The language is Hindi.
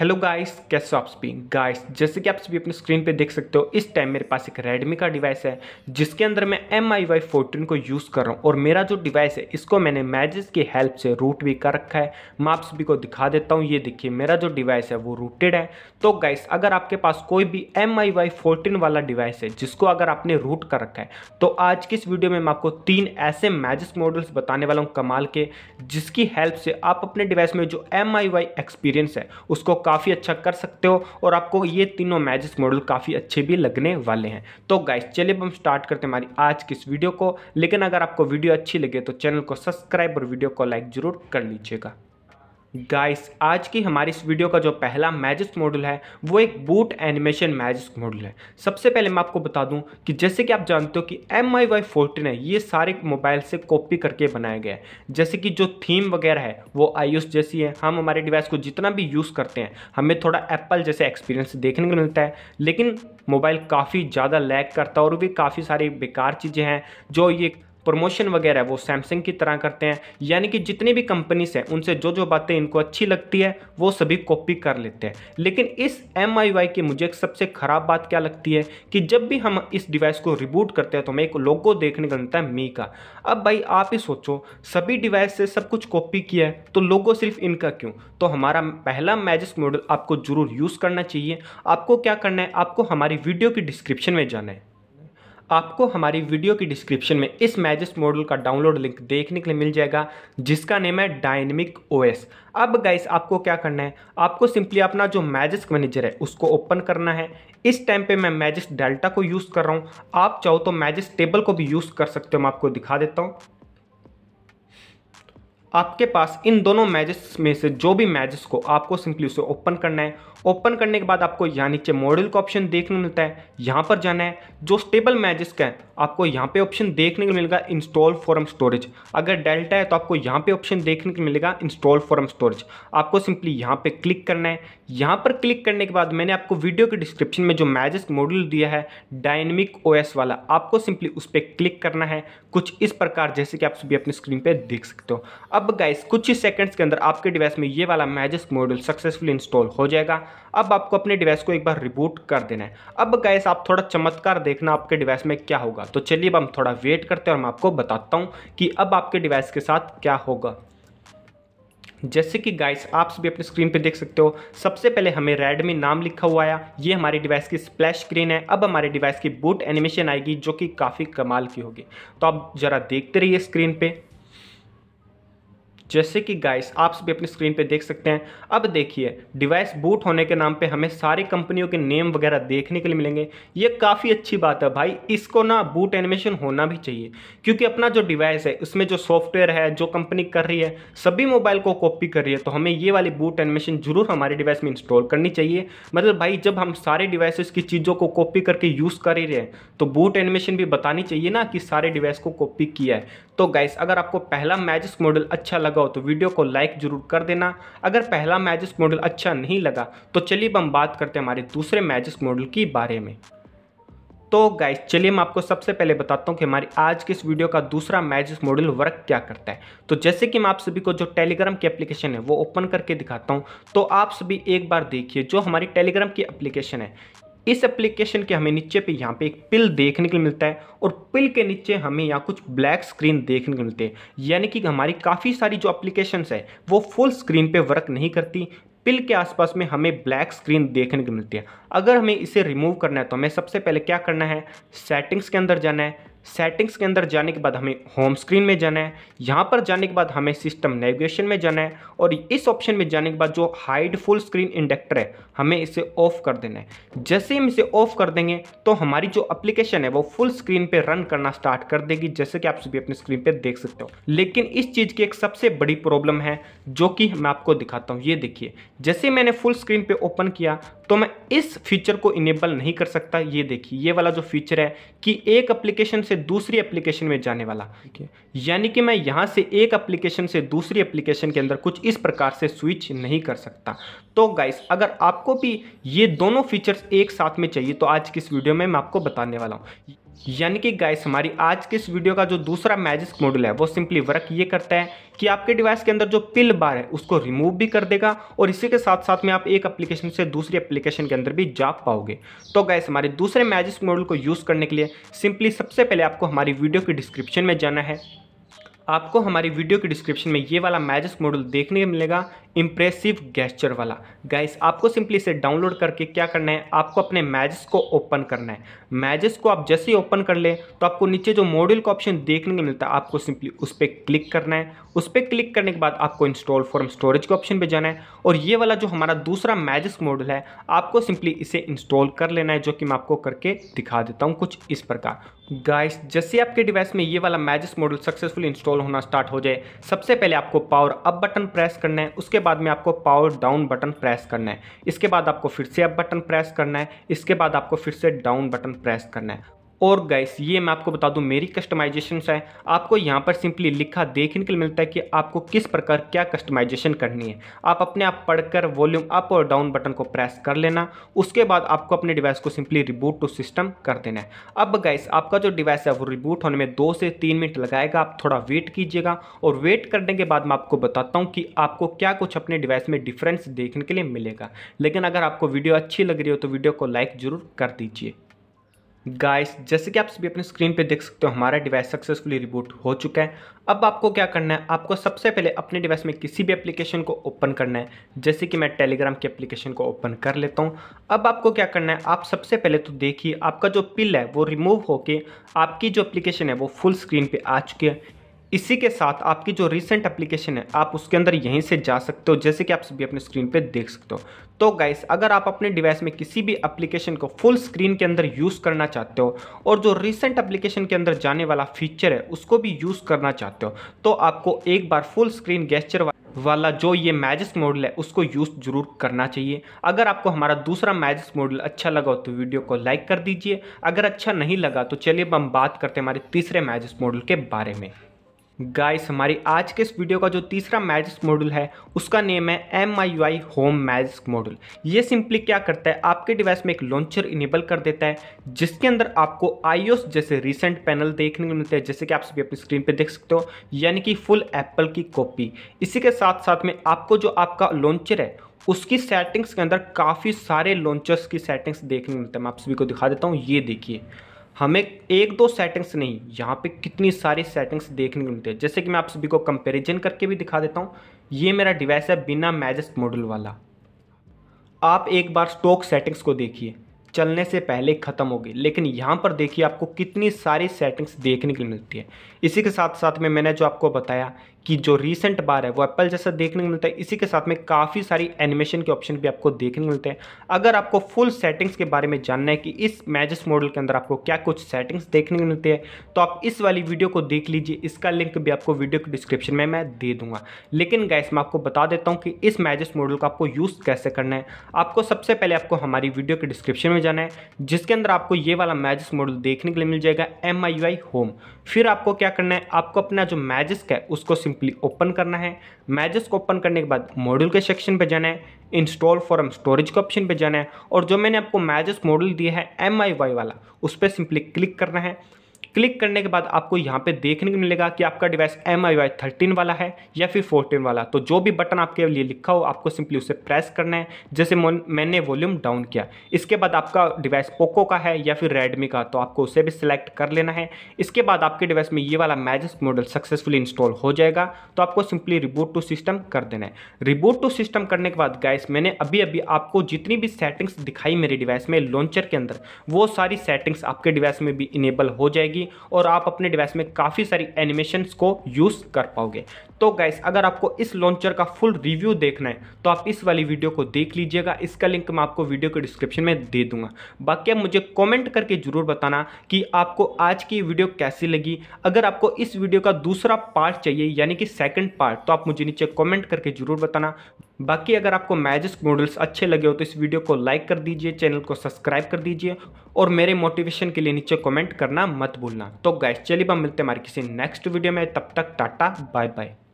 हेलो गाइस कैसे हो आप सभी गाइस जैसे कि आप सभी अपने स्क्रीन पे देख सकते हो इस टाइम मेरे पास एक रेडमी का डिवाइस है जिसके अंदर मैं एम आई वाई फोर्टीन को यूज़ कर रहा हूँ और मेरा जो डिवाइस है इसको मैंने मैजिस की हेल्प से रूट भी कर रखा है मैं आप सभी को दिखा देता हूँ ये देखिए मेरा जो डिवाइस है वो रूटेड है तो गाइस अगर आपके पास कोई भी एम आई वाई फोर्टीन वाला डिवाइस है जिसको अगर आपने रूट कर रखा है तो आज की इस वीडियो में मैं आपको तीन ऐसे मैजिस मॉडल्स बताने वाला हूँ कमाल के जिसकी हेल्प से आप अपने डिवाइस में जो एम आई वाई एक्सपीरियंस है उसको काफ़ी अच्छा कर सकते हो और आपको ये तीनों मैजिक मॉडल काफ़ी अच्छे भी लगने वाले हैं तो गाइस चलिए हम स्टार्ट करते हैं हमारी आज की इस वीडियो को लेकिन अगर आपको वीडियो अच्छी लगे तो चैनल को सब्सक्राइब और वीडियो को लाइक ज़रूर कर लीजिएगा गाइस आज की हमारी इस वीडियो का जो पहला मैजिक मॉडल है वो एक बूट एनिमेशन मैजिक मॉडल है सबसे पहले मैं आपको बता दूं कि जैसे कि आप जानते हो कि एम आई वाई फोर्टीन है ये सारे मोबाइल से कॉपी करके बनाया गया है जैसे कि जो थीम वगैरह है वो आई जैसी है हम हमारे डिवाइस को जितना भी यूज़ करते हैं हमें थोड़ा एप्पल जैसे एक्सपीरियंस देखने को मिलता है लेकिन मोबाइल काफ़ी ज़्यादा लैग करता है और भी काफ़ी सारी बेकार चीज़ें हैं जो ये प्रमोशन वगैरह वो सैमसंग की तरह करते हैं यानी कि जितनी भी कंपनीज हैं उनसे जो जो बातें इनको अच्छी लगती है वो सभी कॉपी कर लेते हैं लेकिन इस एम की मुझे एक सबसे ख़राब बात क्या लगती है कि जब भी हम इस डिवाइस को रिबूट करते हैं तो हमें एक लोगो देखने को मिलता है मी का अब भाई आप ही सोचो सभी डिवाइस से सब कुछ कॉपी किया है तो लोगो सिर्फ इनका क्यों तो हमारा पहला मैजिक मॉडल आपको जरूर यूज़ करना चाहिए आपको क्या करना है आपको हमारी वीडियो की डिस्क्रिप्शन में जाना है आपको हमारी वीडियो की डिस्क्रिप्शन में इस मैजिस मॉडल का डाउनलोड लिंक देखने के लिए मिल जाएगा जिसका नेम है डायनेमिक ओएस अब गाइस आपको क्या करना है आपको सिंपली अपना जो मैजिस मैनेजर है उसको ओपन करना है इस टाइम पे मैं मैजिस डेल्टा को यूज़ कर रहा हूँ आप चाहो तो मैजिस टेबल को भी यूज़ कर सकते हो मैं आपको दिखा देता हूँ आपके पास इन दोनों मैजिस्ट में से जो भी मैजेस को आपको सिंपली उसे ओपन करना है ओपन करने के बाद आपको यहाँ नीचे मॉडल का ऑप्शन देखने को मिलता है यहाँ पर जाना है जो स्टेबल मैजिस का है आपको यहाँ पे ऑप्शन देखने को मिलेगा इंस्टॉल फॉरम स्टोरेज अगर डेल्टा है तो आपको यहाँ पे ऑप्शन देखने को मिलेगा इंस्टॉल फॉरम स्टोरेज आपको सिंपली यहाँ पे क्लिक करना है यहाँ पर क्लिक करने के बाद मैंने आपको वीडियो के डिस्क्रिप्शन में जो मैजिस मॉड्यूल दिया है डायनेमिक ओएस वाला आपको सिंपली उस पर क्लिक करना है कुछ इस प्रकार जैसे कि आप सभी अपनी स्क्रीन पर देख सकते हो अब गाइस कुछ ही सेकेंड्स के अंदर आपके डिवाइस में ये वाला मैजिस मॉड्यूल सक्सेसफुल इंस्टॉल हो जाएगा अब आपको अपने डिवाइस को एक बार रिबूट कर देना है अब गैस आप थोड़ा चमत्कार देखना आपके डिवाइस में क्या होगा तो चलिए अब हम थोड़ा वेट करते हैं और मैं आपको बताता हूँ कि अब आपके डिवाइस के साथ क्या होगा जैसे कि गाइस आप भी अपने स्क्रीन पे देख सकते हो सबसे पहले हमें रेडमी नाम लिखा हुआ आया ये हमारे डिवाइस की स्प्लैश स्क्रीन है अब हमारे डिवाइस की बूट एनिमेशन आएगी जो कि काफ़ी कमाल की होगी तो आप ज़रा देखते रहिए स्क्रीन पे जैसे कि गाइस आप सभी अपनी स्क्रीन पे देख सकते हैं अब देखिए डिवाइस बूट होने के नाम पे हमें सारी कंपनियों के नेम वगैरह देखने के लिए मिलेंगे ये काफ़ी अच्छी बात है भाई इसको ना बूट एनिमेशन होना भी चाहिए क्योंकि अपना जो डिवाइस है उसमें जो सॉफ्टवेयर है जो कंपनी कर रही है सभी मोबाइल को कॉपी कर रही है तो हमें ये वाली बूट एनिमेशन जरूर हमारे डिवाइस में इंस्टॉल करनी चाहिए मतलब भाई जब हम सारे डिवाइसेस की चीज़ों को कॉपी करके यूज़ कर ही रहे हैं तो बूट एनिमेशन भी बतानी चाहिए ना कि सारे डिवाइस को कॉपी किया है तो गाइस अगर आपको पहला मैजिस्क मॉडल अच्छा लगा हो तो वीडियो को लाइक जरूर कर देना अगर पहला मैजिस्क मॉडल अच्छा नहीं लगा तो चलिए हम बात करते हैं हमारे दूसरे मैजिस्क मॉडल के बारे में तो गाइस चलिए मैं आपको सबसे पहले बताता हूँ कि हमारी आज के इस वीडियो का दूसरा मैजिस मॉडल वर्क क्या करता है तो जैसे कि मैं आप सभी को जो टेलीग्राम की एप्लीकेशन है वो ओपन करके दिखाता हूँ तो आप सभी एक बार देखिए जो हमारी टेलीग्राम की एप्लीकेशन है इस एप्लीकेशन के हमें नीचे पे यहाँ पे एक पिल देखने के लिए मिलता है और पिल के नीचे हमें यहाँ कुछ ब्लैक स्क्रीन देखने को मिलते हैं यानी कि हमारी काफ़ी सारी जो एप्लीकेशंस है वो फुल स्क्रीन पे वर्क नहीं करती पिल के आसपास में हमें ब्लैक स्क्रीन देखने को मिलती है अगर हमें इसे रिमूव करना है तो हमें सबसे पहले क्या करना है सेटिंग्स के अंदर जाना है सेटिंग्स के अंदर जाने के बाद हमें होम स्क्रीन में जाना है यहाँ पर जाने के बाद हमें सिस्टम नेविगेशन में जाना है और इस ऑप्शन में जाने के बाद जो हाइड फुल स्क्रीन इंडेक्टर है हमें इसे ऑफ कर देना है जैसे हम इसे ऑफ कर देंगे तो हमारी जो एप्लीकेशन है वो फुल स्क्रीन पर रन करना स्टार्ट कर देगी जैसे कि आप सभी अपने स्क्रीन पर देख सकते हो लेकिन इस चीज़ की एक सबसे बड़ी प्रॉब्लम है जो कि मैं आपको दिखाता हूँ ये देखिए जैसे मैंने फुल स्क्रीन पर ओपन किया तो मैं इस फीचर को इनेबल नहीं कर सकता ये देखिए ये वाला जो फीचर है कि एक एप्लीकेशन से दूसरी एप्लीकेशन में जाने वाला यानी कि मैं यहाँ से एक एप्लीकेशन से दूसरी एप्लीकेशन के अंदर कुछ इस प्रकार से स्विच नहीं कर सकता तो गाइस अगर आपको भी ये दोनों फीचर्स एक साथ में चाहिए तो आज की इस वीडियो में मैं आपको बताने वाला हूँ यानी कि गाइस हमारी आज के इस वीडियो का जो दूसरा मैजिक मॉडल है वो सिंपली वर्क ये करता है कि आपके डिवाइस के अंदर जो पिल बार है उसको रिमूव भी कर देगा और इसी के साथ साथ में आप एक एप्लीकेशन से दूसरी एप्लीकेशन के अंदर भी जा पाओगे तो गाइस हमारे दूसरे मैजिक मॉडल को यूज़ करने के लिए सिंपली सबसे पहले आपको हमारी वीडियो की डिस्क्रिप्शन में जाना है आपको हमारी वीडियो की डिस्क्रिप्शन में ये वाला मैजिक मॉडल देखने को मिलेगा इम्प्रेसिव गैस्चर वाला गाइस आपको सिंपली इसे डाउनलोड करके क्या करना है आपको अपने मैजेस को ओपन करना है मैजेस को आप जैसे ही ओपन कर ले तो आपको नीचे जो मॉड्यूल का ऑप्शन देखने को मिलता है आपको सिंपली उस पर क्लिक करना है उस पर क्लिक करने के बाद आपको इंस्टॉल फॉर्म स्टोरेज के ऑप्शन पर जाना है और ये वाला जो हमारा दूसरा मैजिस मॉड्यूल है आपको सिंपली इसे इंस्टॉल कर लेना है जो कि मैं आपको करके दिखा देता हूँ कुछ इस प्रकार गाइस जैसे आपके डिवाइस में ये वाला मैजिस मॉडल सक्सेसफुल इंस्टॉल होना स्टार्ट हो जाए सबसे पहले आपको पावर अप बटन प्रेस करना है उसके बाद में आपको पावर डाउन बटन प्रेस करना है इसके बाद आपको फिर से अप बटन प्रेस करना है इसके बाद आपको फिर से डाउन बटन प्रेस करना है और गैस ये मैं आपको बता दूं मेरी कस्टमाइजेशन है आपको यहाँ पर सिंपली लिखा देखने के लिए मिलता है कि आपको किस प्रकार क्या कस्टमाइजेशन करनी है आप अपने आप पढ़कर वॉल्यूम अप और डाउन बटन को प्रेस कर लेना उसके बाद आपको अपने डिवाइस को सिंपली रिबूट टू सिस्टम कर देना है अब गैस आपका जो डिवाइस है वो रिबूट होने में दो से तीन मिनट लगाएगा आप थोड़ा वेट कीजिएगा और वेट करने के बाद मैं आपको बताता हूँ कि आपको क्या कुछ अपने डिवाइस में डिफरेंस देखने के लिए मिलेगा लेकिन अगर आपको वीडियो अच्छी लग रही हो तो वीडियो को लाइक ज़रूर कर दीजिए गाइस जैसे कि आप सभी अपने स्क्रीन पे देख सकते हो हमारा डिवाइस सक्सेसफुली रिबूट हो चुका है अब आपको क्या करना है आपको सबसे पहले अपने डिवाइस में किसी भी एप्लीकेशन को ओपन करना है जैसे कि मैं टेलीग्राम की एप्लीकेशन को ओपन कर लेता हूँ अब आपको क्या करना है आप सबसे पहले तो देखिए आपका जो पिल है वो रिमूव होकर आपकी जो एप्लीकेशन है वो फुल स्क्रीन पर आ चुकी है इसी के साथ आपकी जो रिसेंट एप्लीकेशन है आप उसके अंदर यहीं से जा सकते हो जैसे कि आप सभी अपने स्क्रीन पे देख सकते हो तो गाइस अगर आप अपने डिवाइस में किसी भी एप्लीकेशन को फुल स्क्रीन के अंदर यूज़ करना चाहते हो और जो रिसेंट एप्लीकेशन के अंदर जाने वाला फीचर है उसको भी यूज़ करना चाहते हो तो आपको एक बार फुल स्क्रीन गेस्चर वाला जो ये मैजिक मॉडल है उसको यूज़ जरूर करना चाहिए अगर आपको हमारा दूसरा मैजिक मॉडल अच्छा लगा हो तो वीडियो को लाइक कर दीजिए अगर अच्छा नहीं लगा तो चलिए अब हम बात करते हैं हमारे तीसरे मैजिक मॉडल के बारे में गाइस हमारी आज के इस वीडियो का जो तीसरा मैजिक मॉड्यूल है उसका नेम है M I Y home magic module ये सिंपली क्या करता है आपके डिवाइस में एक लॉन्चर इनेबल कर देता है जिसके अंदर आपको आईओएस जैसे रीसेंट पैनल देखने को मिलते हैं जैसे कि आप सभी अपनी स्क्रीन पर देख सकते हो यानी कि फुल एप्पल की कॉपी इसी के साथ साथ में आपको जो आपका लॉन्चर है उसकी सेटिंग्स के अंदर काफ़ी सारे लॉन्चर्स की सेटिंग्स देखने को मिलते हैं मैं आप सभी को दिखा देता हूँ ये देखिए हमें एक दो सेटिंग्स नहीं यहाँ पे कितनी सारी सेटिंग्स देखने को मिलती है जैसे कि मैं आप सभी को कंपैरिजन करके भी दिखा देता हूँ ये मेरा डिवाइस है बिना मैजस्ट मॉडल वाला आप एक बार स्टॉक सेटिंग्स को देखिए चलने से पहले ख़त्म हो गई लेकिन यहाँ पर देखिए आपको कितनी सारी सेटिंग्स देखने को मिलती है इसी के साथ साथ में मैंने जो आपको बताया कि जो रीसेंट बार है वो एप्पल जैसा देखने को मिलता है इसी के साथ में काफ़ी सारी एनिमेशन के ऑप्शन भी आपको देखने को मिलते हैं अगर आपको फुल सेटिंग्स के बारे में जानना है कि इस मैजिस मॉडल के अंदर आपको क्या कुछ सेटिंग्स देखने को मिलती है तो आप इस वाली वीडियो को देख लीजिए इसका लिंक भी आपको वीडियो के डिस्क्रिप्शन में मैं दे दूंगा लेकिन गैस मैं आपको बता देता हूँ कि इस मैजिस मॉडल का आपको यूज़ कैसे करना है आपको सबसे पहले आपको हमारी वीडियो के डिस्क्रिप्शन में जाना है जिसके अंदर आपको ये वाला मैजिस मॉडल देखने के लिए मिल जाएगा एम होम फिर आपको क्या करना है आपको अपना जो मैजिस्क है उसको सिंपली ओपन करना है मैजेस को ओपन करने के बाद मॉड्यूल के सेक्शन पे जाना है इंस्टॉल फॉरम स्टोरेज के ऑप्शन पे जाना है और जो मैंने आपको मैजेस मॉड्यूल दिया है एम वाला उस पर सिंपली क्लिक करना है क्लिक करने के बाद आपको यहाँ पे देखने को मिलेगा कि आपका device M I Y thirteen वाला है या फिर फोर्टीन वाला तो जो भी बटन आपके लिए लिखा हो आपको सिंपली उसे प्रेस करना है जैसे मैंने वॉल्यूम डाउन किया इसके बाद आपका डिवाइस पोको का है या फिर रेडमी का तो आपको उसे भी सिलेक्ट कर लेना है इसके बाद आपके डिवाइस में ये वाला मैजिस मॉडल सक्सेसफुली इंस्टॉल हो जाएगा तो आपको सिंपली रिबोट टू सिस्टम कर देना है रिबोट टू सिस्टम करने के बाद गैस मैंने अभी अभी आपको जितनी भी सेटिंग्स दिखाई मेरे डिवाइस में लॉन्चर के अंदर वो सारी सेटिंग्स आपके डिवाइस में भी इनेबल हो जाएगी जाएगी और आप अपने डिवाइस में काफ़ी सारी एनिमेशंस को यूज़ कर पाओगे तो गाइस अगर आपको इस लॉन्चर का फुल रिव्यू देखना है तो आप इस वाली वीडियो को देख लीजिएगा इसका लिंक मैं आपको वीडियो के डिस्क्रिप्शन में दे दूंगा बाकी आप मुझे कमेंट करके ज़रूर बताना कि आपको आज की वीडियो कैसी लगी अगर आपको इस वीडियो का दूसरा पार्ट चाहिए यानी कि सेकंड पार्ट तो आप मुझे नीचे कमेंट करके ज़रूर बताना बाकी अगर आपको मैजिक मॉडल्स अच्छे लगे हो तो इस वीडियो को लाइक कर दीजिए चैनल को सब्सक्राइब कर दीजिए और मेरे मोटिवेशन के लिए नीचे कमेंट करना मत भूलना तो गैस चलिए मिलते हैं हमारे किसी नेक्स्ट वीडियो में तब तक टाटा बाय बाय